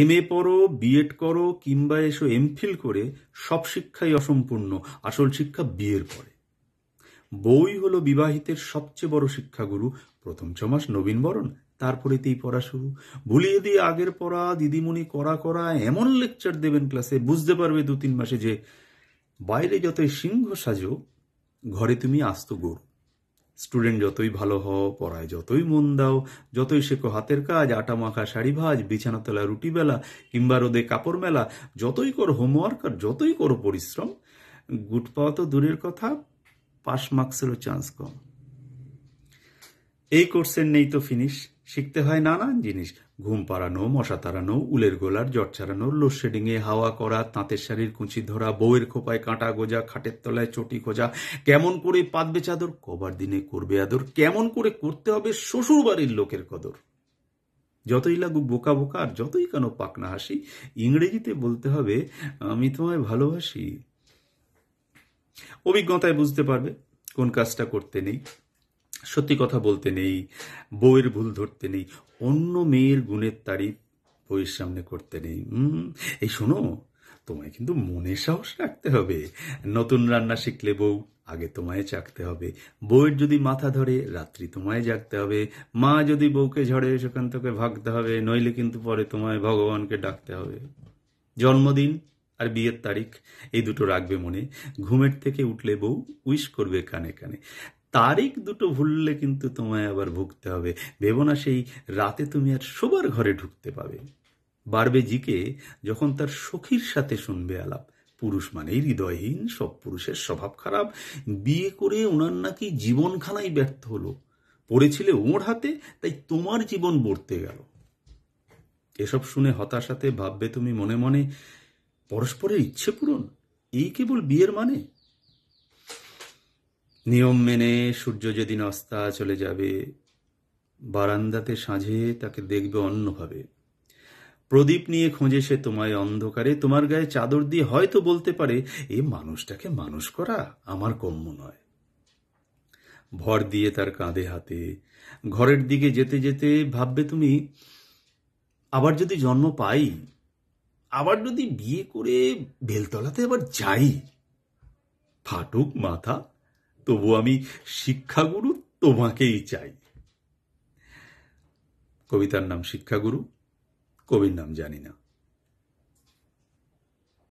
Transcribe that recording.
M A পড়ো B Ed করো কিংবা এসো এমফিল করে সব শিক্ষাই অসম্পূর্ণ আসল শিক্ষা বিয়ের পরে বই হলো বিবাহিতের সবচেয়ে বড় শিক্ষাগুরু প্রথম ছমাস নবীন বরণ তারপরেতেই পড়া শুরু ভুলিয়ে দিয়ে আগের পড়া দিদিমণি করা করা এমন লেকচার দেবেন ক্লাসে বুঝতে পারবে দু তিন মাসে যে বাইরে যতই সিংহ সাজো ঘরে তুমি আস্ত গরু স্টুডেন্ট যতই ভালো হও পড়ায় যতই মন দাও যতই শেখো হাতের কাজ আটা মাখা শাড়ি ভাজ বিছানা তোলা রুটি বেলা কিংবা রোদে কাপড় মেলা যতই করো হোমওয়ার্ক আর যতই করো পরিশ্রম গুড পাওয়া তো দূরের কথা পাস মার্কসেরও চান্স কম এই কোর্সের নেই তো ফিনিশ শিখতে হয় নানান জিনিস ঘুম পাড়ানো মশা তাড়ানো উলের গোলার জট ছাড়ানো লোডশেডিংয়ে হাওয়া করা তাঁতের শাড়ির কুঁচি ধরা বউয়ের খোপায় কাঁটা গোজা খাটের তলায় চটি খোঁজা কেমন করে পাতবে চাদর কবার দিনে করবে আদর কেমন করে করতে হবে শ্বশুর বাড়ির লোকের কদর যতই লাগুক বোকা বোকা আর যতই কেন পাকনা হাসি ইংরেজিতে বলতে হবে আমি তোমায় ভালোবাসি অভিজ্ঞতায় বুঝতে পারবে কোন কাজটা করতে নেই সত্যি কথা বলতে নেই বউয়ের ভুল ধরতে নেই অন্য মেয়ের গুণের তারিফ বইয়ের সামনে করতে নেই এই শোনো তোমায় কিন্তু মনে সাহস রাখতে হবে নতুন রান্না শিখলে বউ আগে তোমায় চাকতে হবে বউয়ের যদি মাথা ধরে রাত্রি তোমায় জাগতে হবে মা যদি বউকে ঝড়ে সেখান থেকে ভাগতে হবে নইলে কিন্তু পরে তোমায় ভগবানকে ডাকতে হবে জন্মদিন আর বিয়ের তারিখ এই দুটো রাখবে মনে ঘুমের থেকে উঠলে বউ উইশ করবে কানে কানে তারিখ দুটো ভুললে কিন্তু তোমায় আবার ভুগতে হবে ভেবো না সেই রাতে তুমি আর শোবার ঘরে ঢুকতে পাবে বারবেজিকে যখন তার সখীর সাথে শুনবে আলাপ পুরুষ মানেই হৃদয়হীন সব পুরুষের স্বভাব খারাপ বিয়ে করে ওনার নাকি জীবনখানাই ব্যর্থ হলো পড়েছিলে ওর হাতে তাই তোমার জীবন বর্তে গেল এসব শুনে হতাশাতে ভাববে তুমি মনে মনে পরস্পরের ইচ্ছে পূরণ এই কেবল বিয়ের মানে নিয়ম মেনে সূর্য যেদিন অস্তা চলে যাবে বারান্দাতে সাঁঝে তাকে দেখবে অন্যভাবে প্রদীপ নিয়ে খোঁজে সে তোমায় অন্ধকারে তোমার গায়ে চাদর দিয়ে হয়তো বলতে পারে এ মানুষটাকে মানুষ করা আমার কম্য নয় ভর দিয়ে তার কাঁধে হাতে ঘরের দিকে যেতে যেতে ভাববে তুমি আবার যদি জন্ম পাই আবার যদি বিয়ে করে বেলতলাতে আবার যাই ফাটুক মাথা তবু আমি শিক্ষাগুরু তোমাকেই চাই কবিতার নাম শিক্ষাগুরু কবির নাম জানি না